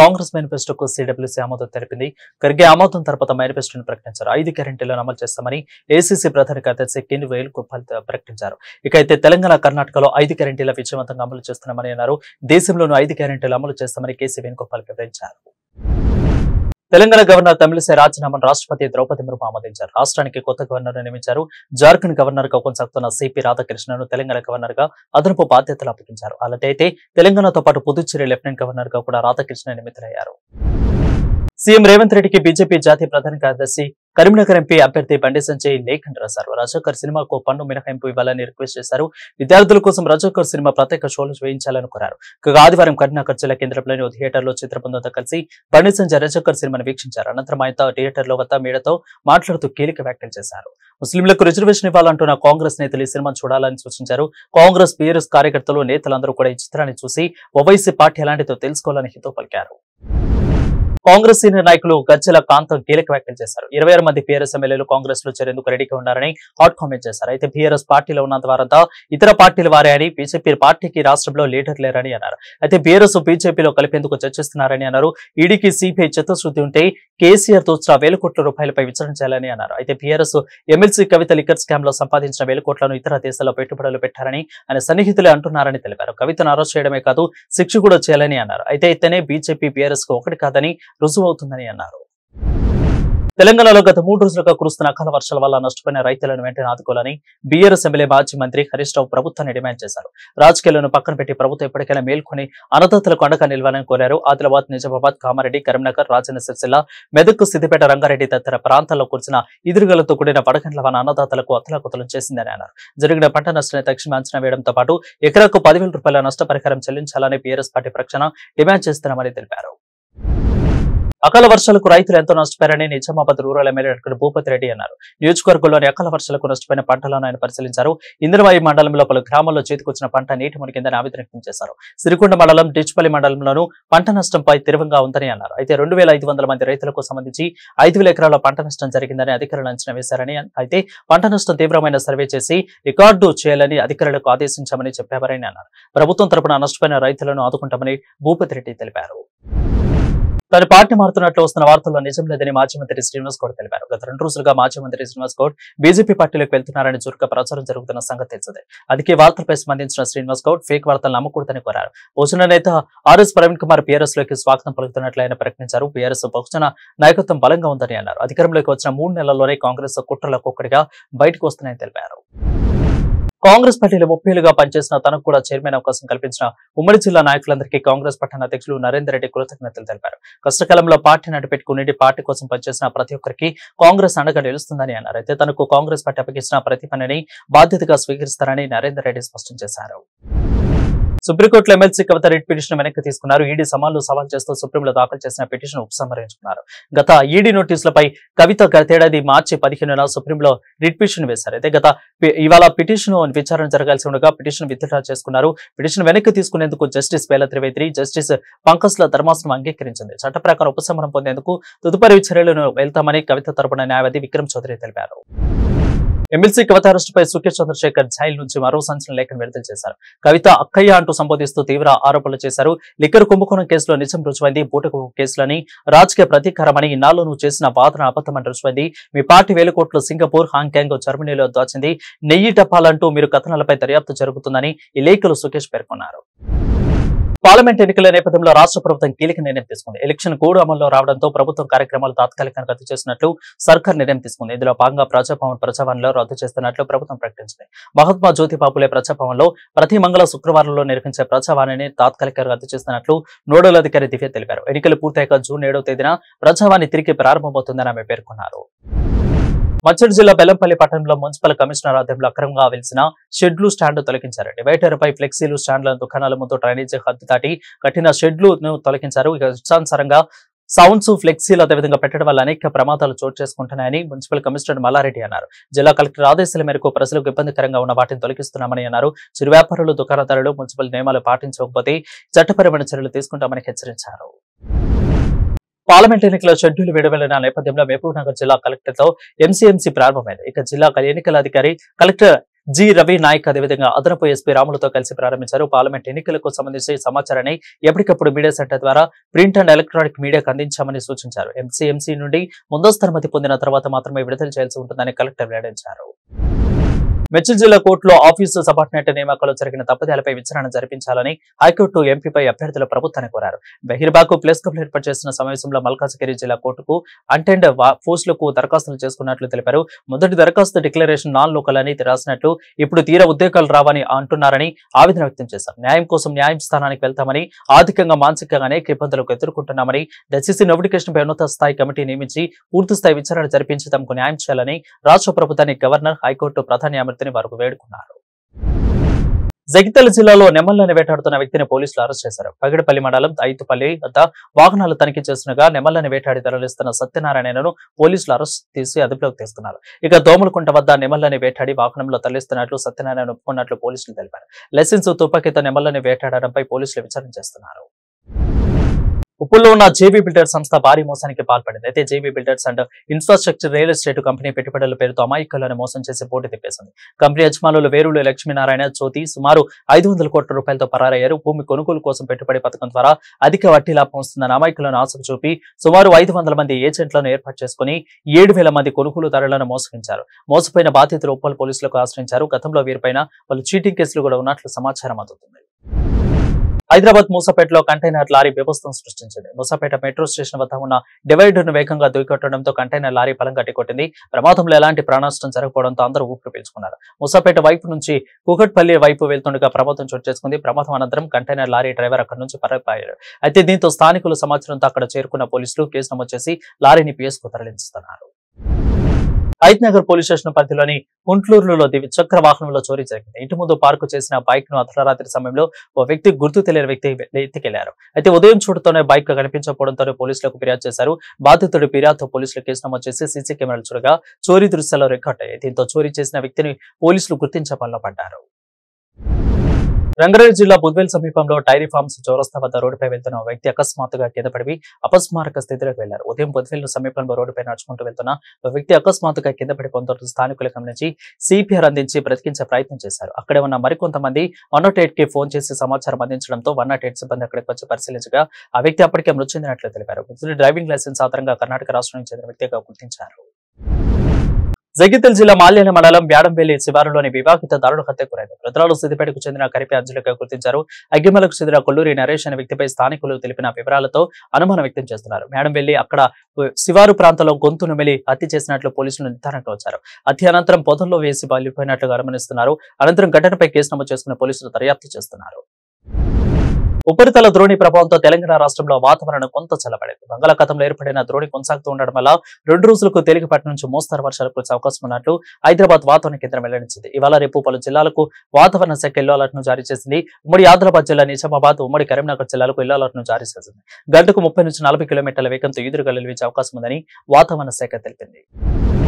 Congress మేనిఫెస్టోకు CWC ఆమోదం తెలిపింది ఖర్గే ఆమోదం తర్వాత మేనిఫెస్టోను ప్రకటించారు ఐదు క్యారెంటీలను అమలు చేస్తామని ఏసీసీ ప్రధాన కార్యదర్శి కిన్ వేలు గోపాల్ ప్రకటించారు ఇక అయితే తెలంగాణ కర్ణాటకలో ఐదు క్యారెంటీల విజయవంతంగా అమలు చేస్తున్నామని అన్నారు దేశంలోనూ ఐదు క్యారెంటీలు అమలు చేస్తామని కేసీ వేణుగోపాల్ వివరించారు తెలంగాణ గవర్నర్ తమిళిసై రాజీనామాను రాష్ట్రపతి ద్రౌపది ముర్ము ఆమోదించారు రాష్ట్రానికి కొత్త గవర్నర్ నియమించారు జార్ఖండ్ గవర్నర్ గా కొనసాగుతున్న సిపి రాధాకృష్ణను తెలంగాణ గవర్నర్ గా అదనపు బాధ్యతలు అప్పగించారు అలాంటైతే తెలంగాణతో పాటు పుదుచ్చేరి లెఫ్టినెంట్ గవర్నర్ గా కూడా రాధాకృష్ణ నియమితులయ్యారు సీఎం రేవంత్ రెడ్డికి బీజేపీ జాతీయ ప్రధాన కార్యదర్శి కరీంనగర్ ఎంపీ అభ్యర్థి బండి సంజయ్ లేఖను రాశారు రజాకర్ సినిమాకు పన్ను మినహాయింపు ఇవ్వాలని రిక్వెస్ట్ చేశారు విద్యార్థుల కోసం రజాకర్ సినిమా ప్రత్యేక షోలు చేయించాలని కోరారు ఆదివారం కరీంనగర్ జిల్లా కేంద్రంలోని ఓ థియేటర్లో చిత్ర బృందంతో కలిసి బండి సంజయ్ రజాకర్ సినిమాను వీక్షించారు అనంతరం ఆయన లో వద్ద మీడతో మాట్లాడుతూ కీలక వ్యాఖ్యలు చేశారు ముస్లింలకు రిజర్వేషన్ ఇవ్వాలంటున్న కాంగ్రెస్ నేతలు ఈ సినిమాను చూడాలని సూచించారు కాంగ్రెస్ బీఆర్ఎస్ కార్యకర్తలు నేతలందరూ కూడా ఈ చిత్రాన్ని చూసి ఓవైసీ పార్టీ ఎలాంటిదో తెలుసుకోవాలని హితో పలికారు కాంగ్రెస్ సీనియర్ నాయకులు గజ్జల కాంతం కీలక వ్యాఖ్యలు చేశారు ఇరవై మంది బీఆర్ఎస్ ఎమ్మెల్యేలు కాంగ్రెస్ లో చేరేందుకు రెడీగా ఉన్నారని హాట్ కామెంట్ చేశారు అయితే బీఆర్ఎస్ పార్టీలో ఉన్నంత వారంతా ఇతర పార్టీల వారే అని బీజేపీ పార్టీకి రాష్ట్రంలో లీడర్ లేరని అన్నారు అయితే బీఆర్ఎస్ బీజేపీలో కలిపేందుకు చర్చిస్తున్నారని అన్నారు ఈడీకి సిపిఐ చిత్తశుద్ధి ఉంటే కేసీఆర్ దోచిన వేల కోట్ల రూపాయలపై విచారణ చేయాలని అన్నారు అయితే BRS MLC Kavitha liquor scam లో సంపాదించిన వేల కోట్లను ఇతర దేశాల్లో పెట్టుబడులు పెట్టారని ఆయన సన్నిహితులే అంటున్నారని తెలిపారు కవితను అరెస్ట్ చేయడమే కాదు శిక్ష కూడా చేయాలని అన్నారు అయితే ఇతనే బీజేపీ బీఆర్ఎస్ కు ఒకటి కాదని రుజువవుతుందని అన్నారు తెలంగాణలో గత మూడు రోజులుగా కురుస్తున్న అకాల వర్షాల వల్ల నష్టపోయిన రైతులను వెంటనే ఆదుకోవాలని బీఆర్ అసెంబ్లీ మాజీ మంత్రి హరీష్ రావు ప్రభుత్వాన్ని డిమాండ్ చేశారు రాజకీయాలను పక్కన పెట్టి ప్రభుత్వం ఎప్పటికైనా మేల్కొని అన్నదాతలకు అండగా నిలవాలని కోరారు ఆదిలాబాద్ నిజామాబాద్ కామారెడ్డి కరీంనగర్ రాజన్న సిరిసిల్ల మెదక్ సిద్దిపేట రంగారెడ్డి తదితర ప్రాంతాల్లో కురిసిన ఇదురుగలతో కూడిన వడగండ్ల వలన అన్నదాతలకు అతలాకుతలం చేసిందని అన్నారు జరిగిన పంట నష్టాన్ని తక్షణం అంచనా వేయడంతో పాటు ఎకరాకు పదివేల రూపాయల నష్టపరిహారం చెల్లించాలని బీఆర్ఎస్ పార్టీ ప్రకటన డిమాండ్ చేస్తున్నామని తెలిపారు అకాల వర్షాలకు రైతులు ఎంతో నష్టపోయారని Nizamabad rural MLA doctor Bhupathi Reddy అన్నారు నియోజకవర్గంలోని అకాల వర్షాలకు నష్టపోయిన పంటలను ఆయన పరిశీలించారు ఇంద్రవాయి మండలంలో పలు గ్రామాల్లో చేతికొచ్చిన పంట నీటి మునిగిందని ఆవేదన వ్యక్తం చేశారు సిరికొండ మండలం డిచ్పల్లి మండలంలోనూ పంట నష్టంపై తీవ్రంగా ఉందని అన్నారు అయితే రెండు మంది రైతులకు సంబంధించి ఐదు ఎకరాల పంట నష్టం జరిగిందని అధికారులు అంచనా వేశారని అయితే పంట నష్టం తీవ్రమైన సర్వే చేసి రికార్డు చేయాలని అధికారులకు ఆదేశించామని చెప్పేవారని అన్నారు ప్రభుత్వం తరపున నష్టపోయిన రైతులను ఆదుకుంటామని భూపతి రెడ్డి తెలిపారు తను పార్టీ మారుతున్నట్లు వస్తున్న వార్తల్లో నిజం లేదని మాజీ మంత్రి శ్రీనివాస్ గౌడ్ తెలిపారు గత రెండు రోజులుగా మాజీ మంత్రి శ్రీనివాస్ గౌడ్ బీజేపీ పార్టీలోకి వెళ్తున్నారని చురుగ్గా ప్రచారం జరుగుతున్న సంగతి తెలిసిందే అందుకే వార్తలపై స్పందించిన శ్రీనివాస్ గౌడ్ ఫేక్ వార్తలు నమ్మకూడదని కోరారు వచ్చిన నేత ఆర్ఎస్ ప్రవీణ్ కుమార్ పీఆర్ఎస్ లోకి స్వాగతం పలుకుతున్నట్లు ఆయన ప్రకటించారు పీఆర్ఎస్ బహుజన నాయకత్వం బలంగా ఉందని అన్నారు అధికారంలోకి వచ్చిన మూడు నెలల్లోనే కాంగ్రెస్ కుట్రలకు ఒక్కడిగా బయటకు వస్తున్నాయని తెలిపారు కాంగ్రెస్ పార్టీలో ముప్పేలుగా పనిచేసిన తనకు కూడా చైర్మన్ అవకాశం కల్పించిన ఉమ్మడి జిల్లా నాయకులందరికీ కాంగ్రెస్ పట్టణ అధ్యక్షులు నరేందర్ రెడ్డి కృతజ్ఞతలు తెలిపారు కష్టకాలంలో పార్టీ నడిపెట్టుకునేటి పార్టీ కోసం పనిచేసిన ప్రతి ఒక్కరికి కాంగ్రెస్ అండగా నిలుస్తుందని అన్నారు అయితే తనకు కాంగ్రెస్ పార్టీ అప్పగించిన ప్రతి పనిని బాధ్యతగా స్వీకరిస్తారని నరేందర్ రెడ్డి స్పష్టం చేశారు సుప్రీంకోర్టులో ఎమ్మెల్సీ కవిత రెడ్ పిటిషన్ వెనక్కి తీసుకున్నారు ఈడీ సమాన్లు సవాల్ చేస్తూ సుప్రీంలో దాఖలు చేసిన పిటిషన్ ఉపసంహరించుకున్నారు గత ఈడీ నోటీసులపై కవిత గతేడాది మార్చి పదిహేనున సుప్రీంలో రిట్ పిటిషన్ వేశారు అయితే గత ఇవాళ పిటిషన్ విచారణ జరగాల్సి ఉండగా పిటిషన్ విత్డ్రా చేసుకున్నారు పిటిషన్ వెనక్కి తీసుకునేందుకు జస్టిస్ పేల త్రివేది జస్టిస్ పంకస్ల ధర్మాసనం అంగీకరించింది చట్ట ప్రకారం ఉపశమనం పొందేందుకు తదుపరి చర్యలను వెళ్తామని కవిత తరపున న్యాయవాది విక్రమ్ చౌదరి తెలిపారు ఎమ్మెల్సీ కవిత అరెస్టుపై సుఖేష్ చంద్రశేఖర్ జైలు నుంచి మరో సంచలన లేఖను విడుదల చేశారు కవిత అక్కయ్య అంటూ సంబోధిస్తూ తీవ్ర ఆరోపణలు చేశారు లిక్కర్ కుంభకోణం కేసులో నిజం రుజువైంది బూటకు కేసులని రాజకీయ ప్రతీకారమని ఇన్నాళ్ళు నువ్వు చేసిన వాదన అబద్ధమని రుజువైంది మీ పార్టీ వేల కోట్లు సింగపూర్ హాంకాంగ్ జర్మనీలో దాచింది నెయ్యి టపాలంటూ మీరు కథనాలపై దర్యాప్తు జరుగుతుందని ఈ లేఖలు సుఖేష్ పేర్కొన్నారు పార్లమెంట్ ఎన్నికల నేపథ్యంలో రాష్ట్ర ప్రభుత్వం కీలక నిర్ణయం తీసుకుంది ఎలక్షన్ కోడ్ అమల్లో రావడంతో ప్రభుత్వం కార్యక్రమాలు తాత్కాలికంగా రద్దు చేసినట్లు సర్కార్ నిర్ణయం తీసుకుంది ఇందులో భాగంగా ప్రజాభవన్ ప్రజాభవన్లో రద్దు చేస్తున్నట్లు ప్రభుత్వం ప్రకటించింది మహాత్మా జ్యోతి బాపులే ప్రజాభవన్లో ప్రతి మంగళ శుక్రవారంలో నిర్వహించే ప్రజావాణిని తాత్కాలికంగా రద్దు చేస్తున్నట్లు నోడల్ అధికారి దివ్య తెలిపారు ఎన్నికలు పూర్తయ్యాక జూన్ ఏడవ తేదీన ప్రజావాణి తిరిగి ప్రారంభమవుతుందని ఆమె పేర్కొన్నారు మచ్చడు జిల్లా బెల్లంపల్లి పట్టణంలో మున్సిపల్ కమిషనర్ ఆధ్వర్యంలో అక్రమంగా వెలిసిన షెడ్లు స్టాండ్లు తొలగించారు డివైటర్పై ఫ్లెక్సీలు స్టాండ్లను దుకాణాల ముందు డ్రైనేజీ హద్దు దాటి కట్టిన షెడ్లను తొలగించారు ఇక ఇష్టానుసారంగా సౌండ్స్ ఫ్లెక్సీలు అదేవిధంగా పెట్టడం వల్ల అనేక ప్రమాదాలు చోటు చేసుకుంటున్నాయని మున్సిపల్ కమిషనర్ మల్లారెడ్డి అన్నారు జిల్లా కలెక్టర్ ఆదేశాల మేరకు ప్రజలకు ఇబ్బందికరంగా ఉన్న వాటిని తొలగిస్తున్నామని అన్నారు చిరు వ్యాపారులు దుకాణదారులు మున్సిపల్ నియమాలు పాటించకపోతే చట్టపరమైన చర్యలు తీసుకుంటామని హెచ్చరించారు పార్లమెంట్ ఎన్నికల షెడ్యూల్ విడవెళ్లిన నేపథ్యంలో నగర్ జిల్లా కలెక్టర్ తో ఎంసీఎంసీ ప్రారంభమైంది ఇక జిల్లా ఎన్నికల అధికారి కలెక్టర్ జి రవి నాయక్ అదేవిధంగా అదనపు ఎస్పీ రాములతో కలిసి ప్రారంభించారు పార్లమెంట్ ఎన్నికలకు సంబంధించి సమాచారాన్ని ఎప్పటికప్పుడు మీడియా సెంటర్ ద్వారా ప్రింట్ అండ్ ఎలక్ట్రానిక్ మీడియాకు అందించామని సూచించారు ఎంసీఎంసీ నుండి ముందస్తు అనుమతి పొందిన తర్వాత మాత్రమే విడుదల చేయాల్సి ఉంటుందని కలెక్టర్ వెల్లడించారు మెచ్చిల్ జిల్లా కోర్టులో ఆఫీసు సబార్డినేట్ నియామకాలు జరిగిన తప్పిదాలపై విచారణ జరిపించాలని హైకోర్టు ఎంపీపై అభ్యర్థుల ప్రభుత్వాన్ని కోరారు బహిర్బాకు ప్లేస్ క్లబ్లు ఏర్పాటు చేసిన సమావేశంలో మల్కాజ్గిరి జిల్లా కోర్టుకు అంటెండ్ పోస్టులకు దరఖాస్తులు చేసుకున్నట్లు తెలిపారు మొదటి దరఖాస్తు డిక్లరేషన్ నాన్ లోకల్ అని రాసినట్లు ఇప్పుడు తీర ఉద్యోగాలు రావని అంటున్నారని ఆవేదన వ్యక్తం చేశారు న్యాయం కోసం న్యాయం స్థానానికి వెళ్తామని ఆర్థికంగా మానసికంగా అనేక ఇబ్బందులకు ఎదుర్కొంటున్నామని దశసి నోటిఫికేషన్పై ఉన్నత స్థాయి కమిటీ నియమించి పూర్తిస్థాయి విచారణ జరిపించి తమకు న్యాయం చేయాలని రాష్ట్ర ప్రభుత్వాన్ని గవర్నర్ హైకోర్టు ప్రధాన న్యాయమూర్తి అనుమతిని వారు వేడుకున్నారు జగిత్యాల జిల్లాలో నెమల్లని వేటాడుతున్న వ్యక్తిని పోలీసులు అరెస్ట్ చేశారు పగిడపల్లి మండలం ఐతుపల్లి వద్ద వాహనాలు తనిఖీ చేస్తుండగా నెమల్లని వేటాడి తరలిస్తున్న సత్యనారాయణను పోలీసులు అరెస్ట్ తీసి అదుపులోకి తీసుకున్నారు ఇక దోమలకుంట వద్ద నెమల్లని వేటాడి వాహనంలో తరలిస్తున్నట్లు సత్యనారాయణ ఒప్పుకున్నట్లు పోలీసులు తెలిపారు లైసెన్స్ తుపాకీతో నెమల్లని వేటాడడంపై పోలీసులు విచారణ చేస్తున్నారు ఉప్పుల్లో ఉన్న జేబీ బిల్డర్ సంస్థ భారీ మోసానికి పాల్పడింది అయితే JB builders and infrastructure real estate company పెట్టుబడుల పేరుతో అమాయకులను మోసం చేసి పోటీ తెప్పేసింది కంపెనీ యజమానులు వేరులు లక్ష్మీనారాయణ జ్యోతి సుమారు ఐదు వందల కోట్ల రూపాయలతో పరారయ్యారు భూమి కొనుగోలు కోసం పెట్టుబడి పథకం ద్వారా అధిక వడ్డీ లాభం వస్తుందని అమాయకులను ఆశ చూపి సుమారు ఐదు మంది ఏజెంట్లను ఏర్పాటు చేసుకుని ఏడు మంది కొనుగోలుదారులను మోసగించారు మోసపోయిన బాధితులు ఉప్పల్ పోలీసులకు ఆశ్రయించారు గతంలో వీరిపైన పలు చీటింగ్ కేసులు కూడా ఉన్నట్లు సమాచారం అందుతుంది హైదరాబాద్ మూసపేటలో కంటైనర్ లారీ వ్యవస్థను సృష్టించింది మూసపేట మెట్రో స్టేషన్ వద్ద ఉన్న ను వేగంగా దూకట్టడంతో కంటైనర్ లారీ కట్టి కొట్టింది ప్రమాదంలో ఎలాంటి ప్రాణాష్టం జరగకపోవడంతో అందరూ ఊపిరి పీల్చుకున్నారు మూసపేట వైపు నుంచి కుకట్పల్లి వైపు వెళ్తుండగా ప్రమాదం చోటు చేసుకుంది ప్రమాదం అనంతరం కంటైనర్ లారీ డ్రైవర్ అక్కడి నుంచి పరపాయారు అయితే దీంతో స్థానికులు సమాచారంతో అక్కడ చేరుకున్న పోలీసులు కేసు నమోదు చేసి లారీని పిఎస్కు తరలిస్తున్నారు నగర్ పోలీస్ స్టేషన్ పరిధిలోని కుంట్లూరులో ద్విచక్ర వాహనంలో చోరీ జరిగింది ఇంటి ముందు పార్కు చేసిన బైక్ ను అర్ధరాత్రి సమయంలో ఓ వ్యక్తి గుర్తు తెలియని వ్యక్తి ఎత్తికెళ్లారు అయితే ఉదయం చూడతోనే బైక్ కనిపించకపోవడంతో పోలీసులకు ఫిర్యాదు చేశారు బాధితుడు ఫిర్యాదుతో పోలీసులు కేసు నమోదు చేసి సీసీ కెమెరాలు చూడగా చోరీ దృశ్యాల్లో రికార్డ్ అయ్యాయి దీంతో చోరీ చేసిన వ్యక్తిని పోలీసులు గుర్తించే పనిలో పడ్డారు రంగారెడ్డి జిల్లా బుద్వేల్ సమీపంలో డైరీ ఫార్మ్స్ చౌరస్తా వద్ద రోడ్డుపై వెళ్తున్న వ్యక్తి అకస్మాత్తుగా కింద పడి అపస్మారక స్థితిలోకి వెళ్లారు ఉదయం బుద్వేల్ సమీపంలో రోడ్డుపై నడుచుకుంటూ వెళ్తున్న వ్యక్తి అకస్మాత్తుగా కింద పడి కొందరు స్థానికులు గమనించి సిపిఆర్ అందించి బ్రతికించే ప్రయత్నం చేశారు అక్కడే ఉన్న మరికొంతమంది వన్ నాట్ కి ఫోన్ చేసి సమాచారం అందించడంతో వన్ నాట్ ఎయిట్ సిబ్బంది అక్కడికి వచ్చి పరిశీలించగా ఆ వ్యక్తి అప్పటికే మృతి చెందినట్లు తెలిపారు డ్రైవింగ్ లైసెన్స్ ఆధారంగా కర్ణాటక రాష్ట్రానికి చెందిన వ్యక్తిగా గుర్తించారు జగిత్యాల జిల్లా మాల్యాల మండలం బ్యాడంపల్లి శివారులోని వివాహిత దారుణ హత్య కురైంది మృతురాలు సిద్దిపేటకు చెందిన కరిపి అంజలిగా గుర్తించారు అగ్గిమలకు చెందిన కొల్లూరి నరేష్ అనే వ్యక్తిపై స్థానికులు తెలిపిన వివరాలతో అనుమానం వ్యక్తం చేస్తున్నారు మేడంపల్లి అక్కడ శివారు ప్రాంతంలో గొంతు నుమిలి హత్య చేసినట్లు పోలీసులు నిర్ధారణకు వచ్చారు హత్య అనంతరం పొదంలో వేసి బయలుపోయినట్లుగా అనుమానిస్తున్నారు అనంతరం ఘటనపై కేసు నమోదు చేసుకున్న పోలీసులు దర్యాప్తు చేస్తున్నారు ఉపరితల ద్రోణి ప్రభావంతో తెలంగాణ రాష్ట్రంలో వాతావరణం కొంత చల్లబడింది బంగాళాఖాతంలో ఏర్పడిన ద్రోణి కొనసాగుతూ ఉండడం వల్ల రెండు రోజులకు తేలికపాటి నుంచి మోస్తరు వర్షాలు కురిసే అవకాశం ఉన్నట్లు హైదరాబాద్ వాతావరణ కేంద్రం వెల్లడించింది ఇవాళ రేపు పలు జిల్లాలకు వాతావరణ శాఖ ఎల్లో అలర్ట్ ను జారీ చేసింది ఉమ్మడి ఆదిలాబాద్ జిల్లా నిజామాబాద్ ఉమ్మడి కరీంనగర్ జిల్లాలకు ఎల్లో అలర్ట్ ను జారీ చేసింది గంటకు ముప్పై నుంచి నలభై కిలోమీటర్ల వేగంతో ఈదురుగా వీచే అవకాశం ఉందని వాతావరణ శాఖ తెలిపింది